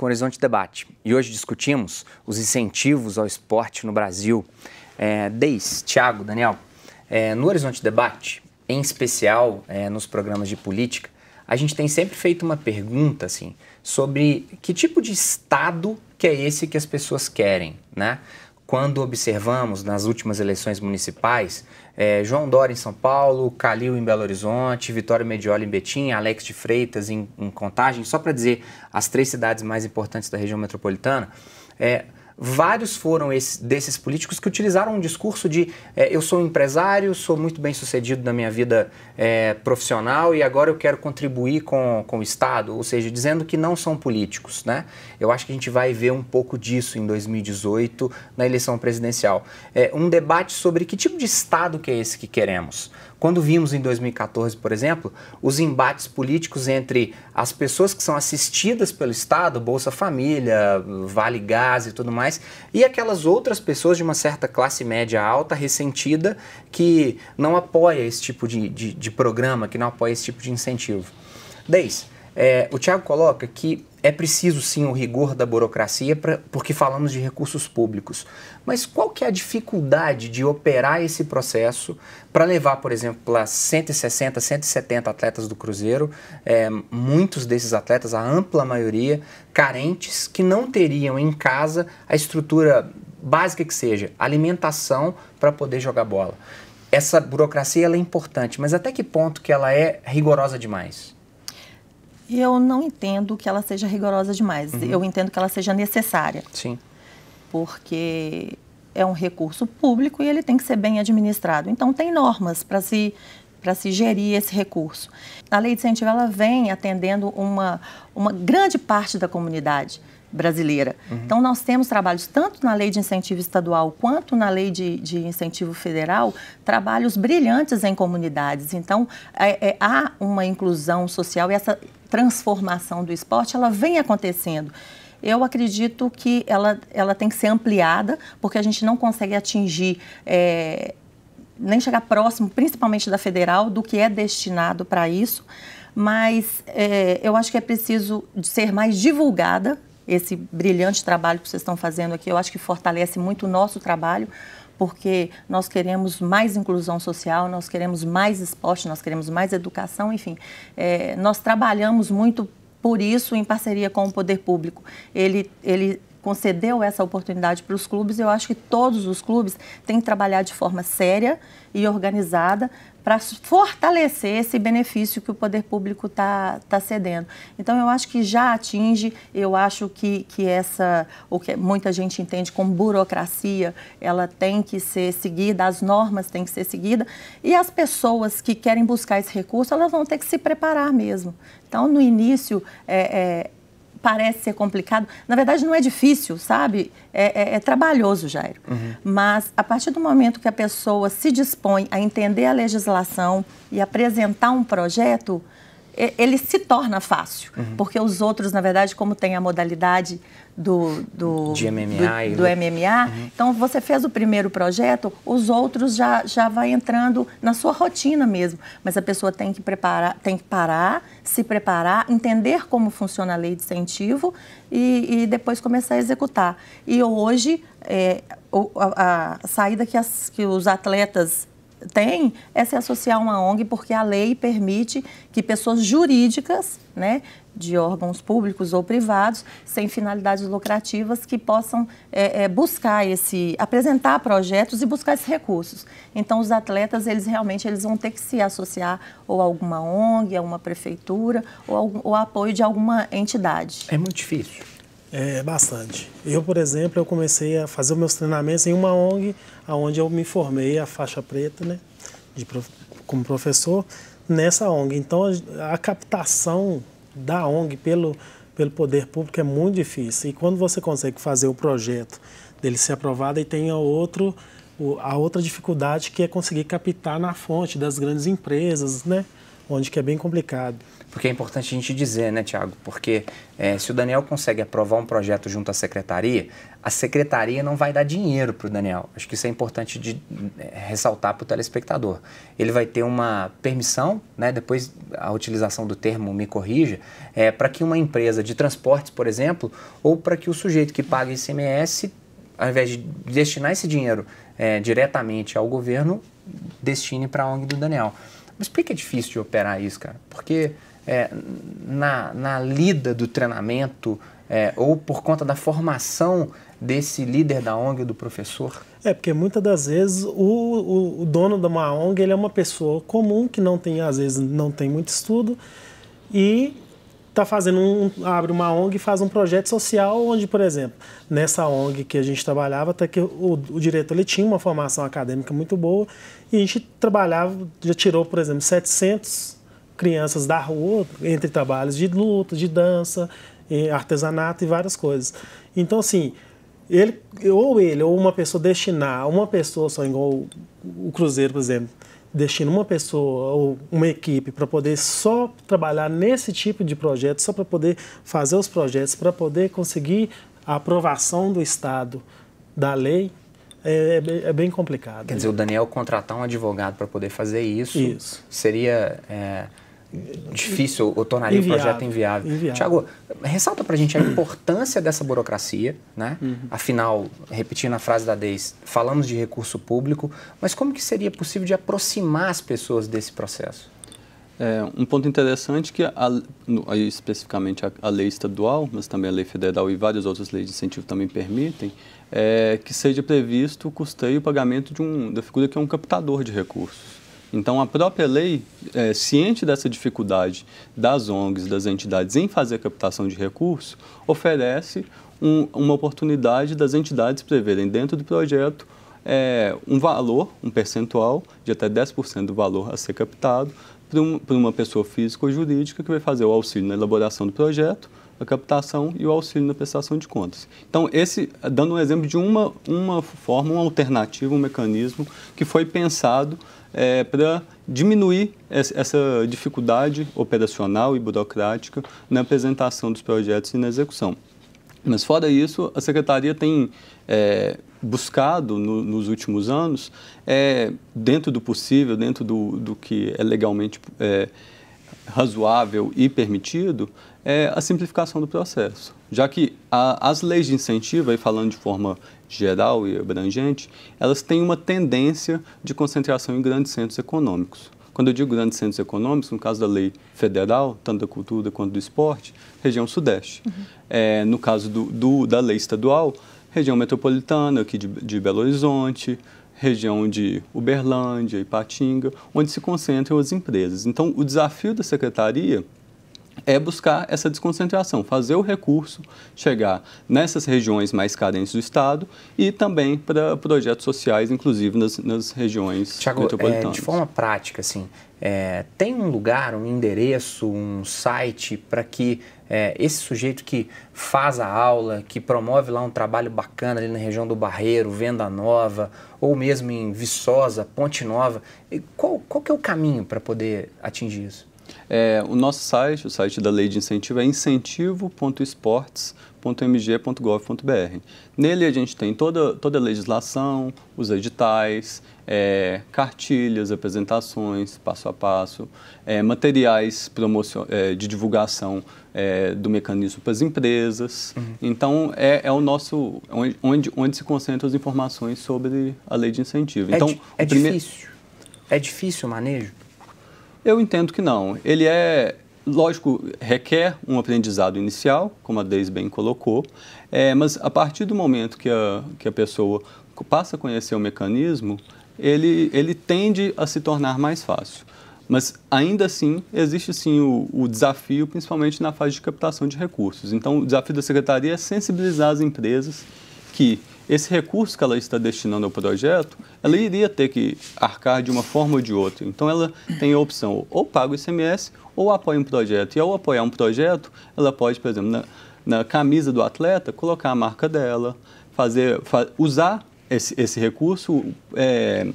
com o Horizonte Debate e hoje discutimos os incentivos ao esporte no Brasil. É, Deis, Thiago, Daniel, é, no Horizonte Debate, em especial é, nos programas de política, a gente tem sempre feito uma pergunta assim sobre que tipo de Estado que é esse que as pessoas querem, né? quando observamos nas últimas eleições municipais, é, João Dória em São Paulo, Calil em Belo Horizonte, Vitória Medioli em Betim, Alex de Freitas em, em Contagem, só para dizer as três cidades mais importantes da região metropolitana, é, vários foram esses desses políticos que utilizaram um discurso de é, eu sou um empresário, sou muito bem sucedido na minha vida é, profissional e agora eu quero contribuir com, com o Estado, ou seja, dizendo que não são políticos. Né? Eu acho que a gente vai ver um pouco disso em 2018 na eleição presidencial. É, um debate sobre que tipo de Estado que é esse que queremos. Quando vimos em 2014, por exemplo, os embates políticos entre as pessoas que são assistidas pelo Estado, Bolsa Família, Vale Gás e tudo mais, mais, e aquelas outras pessoas de uma certa classe média alta, ressentida, que não apoia esse tipo de, de, de programa, que não apoia esse tipo de incentivo. 10. É, o Tiago coloca que é preciso sim o rigor da burocracia, pra, porque falamos de recursos públicos. Mas qual que é a dificuldade de operar esse processo para levar, por exemplo, a 160, 170 atletas do Cruzeiro, é, muitos desses atletas, a ampla maioria, carentes, que não teriam em casa a estrutura básica que seja, alimentação para poder jogar bola. Essa burocracia é importante, mas até que ponto que ela é rigorosa demais? eu não entendo que ela seja rigorosa demais. Uhum. Eu entendo que ela seja necessária. Sim. Porque é um recurso público e ele tem que ser bem administrado. Então, tem normas para se para se gerir esse recurso. A lei de incentivo ela vem atendendo uma, uma grande parte da comunidade brasileira. Uhum. Então, nós temos trabalhos tanto na lei de incentivo estadual quanto na lei de, de incentivo federal, trabalhos brilhantes em comunidades. Então, é, é, há uma inclusão social e essa transformação do esporte, ela vem acontecendo. Eu acredito que ela, ela tem que ser ampliada, porque a gente não consegue atingir é, nem chegar próximo, principalmente da federal, do que é destinado para isso. Mas é, eu acho que é preciso ser mais divulgada esse brilhante trabalho que vocês estão fazendo aqui. Eu acho que fortalece muito o nosso trabalho, porque nós queremos mais inclusão social, nós queremos mais esporte, nós queremos mais educação, enfim. É, nós trabalhamos muito por isso em parceria com o poder público. Ele, ele concedeu essa oportunidade para os clubes, eu acho que todos os clubes têm que trabalhar de forma séria e organizada para fortalecer esse benefício que o poder público está tá cedendo. Então, eu acho que já atinge, eu acho que, que essa, o que muita gente entende como burocracia, ela tem que ser seguida, as normas têm que ser seguidas, e as pessoas que querem buscar esse recurso, elas vão ter que se preparar mesmo. Então, no início, é, é parece ser complicado. Na verdade, não é difícil, sabe? É, é, é trabalhoso, Jairo. Uhum. Mas a partir do momento que a pessoa se dispõe a entender a legislação e apresentar um projeto, é, ele se torna fácil, uhum. porque os outros, na verdade, como tem a modalidade do, do, De MMA, do, do MMA uhum. então você fez o primeiro projeto, os outros já, já vai entrando na sua rotina mesmo. Mas a pessoa tem que, preparar, tem que parar, se preparar, entender como funciona a lei de incentivo e, e depois começar a executar. E hoje, é, a, a saída que, as, que os atletas tem é se associar a uma ONG, porque a lei permite que pessoas jurídicas, né, de órgãos públicos ou privados, sem finalidades lucrativas, que possam é, é, buscar esse, apresentar projetos e buscar esses recursos. Então, os atletas, eles realmente eles vão ter que se associar ou a alguma ONG, a uma prefeitura, ou, algum, ou apoio de alguma entidade. É muito difícil. É, bastante. Eu, por exemplo, eu comecei a fazer meus treinamentos em uma ONG, aonde eu me formei a faixa preta, né, de, como professor, nessa ONG. Então, a, captação da ONG pelo, pelo poder público é muito difícil. E quando você consegue fazer o projeto dele ser aprovado, e tem a, outro, a outra dificuldade que é conseguir captar na fonte das grandes empresas, né, onde que é bem complicado. Porque é importante a gente dizer, né, Tiago? Porque é, se o Daniel consegue aprovar um projeto junto à secretaria, a secretaria não vai dar dinheiro para o Daniel. Acho que isso é importante de é, ressaltar para o telespectador. Ele vai ter uma permissão, né, depois a utilização do termo me corrija, é, para que uma empresa de transportes, por exemplo, ou para que o sujeito que paga ICMS, ao invés de destinar esse dinheiro é, diretamente ao governo, destine para a ONG do Daniel. Mas por que é difícil de operar isso, cara? Porque é, na, na lida do treinamento é, ou por conta da formação desse líder da ONG, do professor? É, porque muitas das vezes o, o, o, dono de uma ONG ele é uma pessoa comum que não tem, às vezes, não tem muito estudo e está fazendo um, abre uma ONG e faz um projeto social onde, por exemplo, nessa ONG que a gente trabalhava, até que o, o diretor ele tinha uma formação acadêmica muito boa e a gente trabalhava, já tirou, por exemplo, 700 crianças da rua entre trabalhos de luta, de dança, artesanato e várias coisas. Então, assim, ele, ou ele, ou uma pessoa destinar, uma pessoa só, igual o, o Cruzeiro, por exemplo, destina uma pessoa ou uma equipe para poder só trabalhar nesse tipo de projeto, só para poder fazer os projetos, para poder conseguir a aprovação do Estado da lei, é, é, bem é complicado. Quer dizer, o Daniel contratar um advogado para poder fazer isso, isso. seria. É difícil ou tornaria inviável, o projeto inviável. inviável. Tiago, ressalta para a gente a importância dessa burocracia, né? Uhum. Afinal, repetindo a frase da Deis, falamos de recurso público, mas como que seria possível de aproximar as pessoas desse processo? É, um ponto interessante que, a, a, especificamente a, a, lei estadual, mas também a lei federal e várias outras leis de incentivo também permitem, é que seja previsto o custeio e o pagamento de um, da figura que é um captador de recursos. Então, a própria lei, é, ciente dessa dificuldade das ONGs, das entidades em fazer captação de recursos, oferece um, uma oportunidade das entidades preverem dentro do projeto é, um valor, um percentual de até 10% do valor a ser captado para um, uma pessoa física ou jurídica que vai fazer o auxílio na elaboração do projeto a captação e o auxílio na prestação de contas. Então, esse, dando um exemplo de uma, uma forma, uma alternativa, um mecanismo que foi pensado é, para diminuir essa dificuldade operacional e burocrática na apresentação dos projetos e na execução. Mas, fora isso, a Secretaria tem é, buscado no, nos últimos anos, é, dentro do possível, dentro do, do que é legalmente é, razoável e permitido é a simplificação do processo, já que a, as leis de incentivo, aí falando de forma geral e abrangente, elas têm uma tendência de concentração em grandes centros econômicos. Quando eu digo grandes centros econômicos, no caso da lei federal, tanto da cultura quanto do esporte, região sudeste. Uhum. É, no caso do, do, da lei estadual, região metropolitana aqui de, de Belo Horizonte, região de Uberlândia, Ipatinga, onde se concentram as empresas. Então, o desafio da secretaria é buscar essa desconcentração, fazer o recurso chegar nessas regiões mais carentes do Estado e também para projetos sociais, inclusive nas, nas regiões Thiago, é, metropolitanas. É, de forma prática, assim, é, tem um lugar, um endereço, um site para que é, esse sujeito que faz a aula, que promove lá um trabalho bacana ali na região do Barreiro, Venda Nova, ou mesmo em Viçosa, Ponte Nova, qual, qual que é o caminho para poder atingir isso? É, o nosso site, o site da lei de incentivo, é incentivo.esportes.mg.gov.br. Nele a gente tem toda, toda a legislação, os editais, é, cartilhas, apresentações, passo a passo, é, materiais é, de divulgação é, do mecanismo para as empresas. Uhum. Então, é, é o nosso, onde, onde se concentram as informações sobre a lei de incentivo. Então, é, é difícil? É difícil o manejo? Eu entendo que não. Ele é, lógico, requer um aprendizado inicial, como a Deise bem colocou, é, mas a partir do momento que a, que a pessoa passa a conhecer o mecanismo, ele, ele tende a se tornar mais fácil. Mas ainda assim, existe sim o, o, desafio, principalmente na fase de captação de recursos. Então, o desafio da secretaria é sensibilizar as empresas que esse recurso que ela está destinando ao projeto, ela iria ter que arcar de uma forma ou de outra. Então, ela tem a opção ou paga o ICMS ou apoia um projeto. E ao apoiar um projeto, ela pode, por exemplo, na, na camisa do atleta, colocar a marca dela, fazer, fa usar esse, esse recurso. É,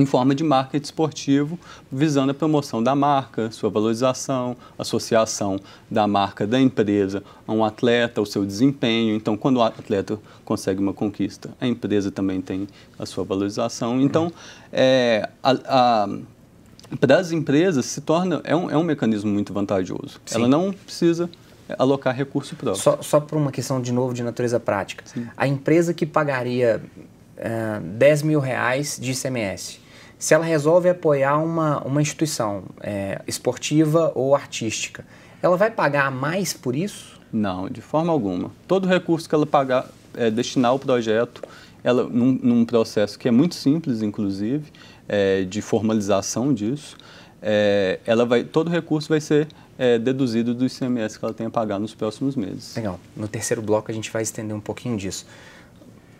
em forma de marketing esportivo, visando a promoção da marca, sua valorização, associação da marca da empresa a um atleta, o seu desempenho. Então, quando o atleta consegue uma conquista, a empresa também tem a sua valorização. Então, é, a, a para as empresas se torna é um, é um mecanismo muito vantajoso. Sim. Ela não precisa alocar recurso próprio. Só, só por uma questão de novo de natureza prática. Sim. A empresa que pagaria uh, é, 10 mil reais de ICMS, se ela resolve apoiar uma, uma instituição é, esportiva ou artística, ela vai pagar mais por isso? Não, de forma alguma. Todo recurso que ela pagar, é, destinar ao projeto, ela, num, num, processo que é muito simples, inclusive, é, de formalização disso, é, ela vai, todo recurso vai ser é, deduzido do ICMS que ela tem a pagar nos próximos meses. Legal. No terceiro bloco a gente vai estender um pouquinho disso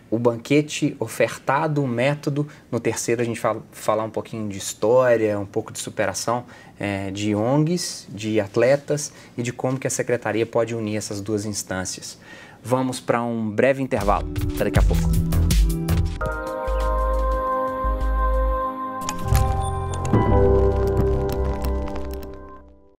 o banquete ofertado, o método. No terceiro, a gente vai fala, falar um pouquinho de história, um pouco de superação é, de ONGs, de atletas e de como que a secretaria pode unir essas duas instâncias. Vamos para um breve intervalo. Até daqui a pouco.